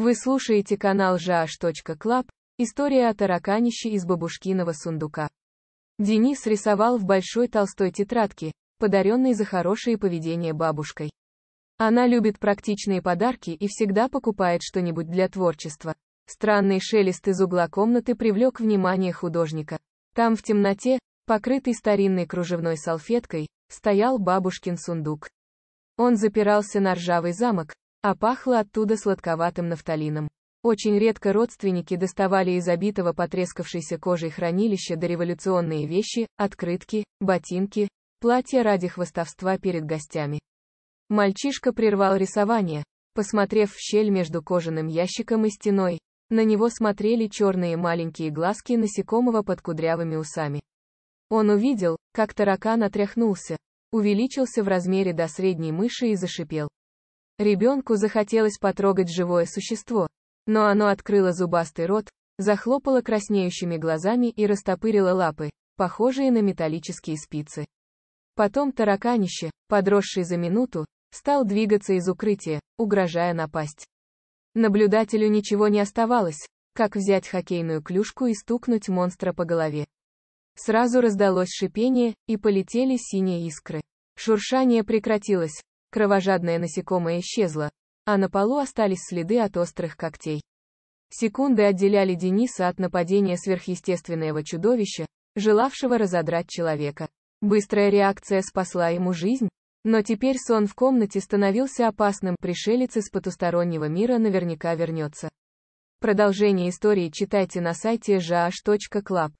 Вы слушаете канал jh.club, история о тараканище из бабушкиного сундука. Денис рисовал в большой толстой тетрадке, подаренной за хорошее поведение бабушкой. Она любит практичные подарки и всегда покупает что-нибудь для творчества. Странный шелест из угла комнаты привлек внимание художника. Там в темноте, покрытый старинной кружевной салфеткой, стоял бабушкин сундук. Он запирался на ржавый замок, а пахло оттуда сладковатым нафталином. Очень редко родственники доставали из обитого потрескавшейся кожей хранилища дореволюционные вещи, открытки, ботинки, платья ради хвостовства перед гостями. Мальчишка прервал рисование, посмотрев в щель между кожаным ящиком и стеной, на него смотрели черные маленькие глазки насекомого под кудрявыми усами. Он увидел, как таракан отряхнулся, увеличился в размере до средней мыши и зашипел. Ребенку захотелось потрогать живое существо, но оно открыло зубастый рот, захлопало краснеющими глазами и растопырило лапы, похожие на металлические спицы. Потом тараканище, подросший за минуту, стал двигаться из укрытия, угрожая напасть. Наблюдателю ничего не оставалось, как взять хоккейную клюшку и стукнуть монстра по голове. Сразу раздалось шипение, и полетели синие искры. Шуршание прекратилось, Кровожадное насекомое исчезло, а на полу остались следы от острых когтей. Секунды отделяли Дениса от нападения сверхъестественного чудовища, желавшего разодрать человека. Быстрая реакция спасла ему жизнь, но теперь сон в комнате становился опасным, пришелец из потустороннего мира наверняка вернется. Продолжение истории читайте на сайте jash.club.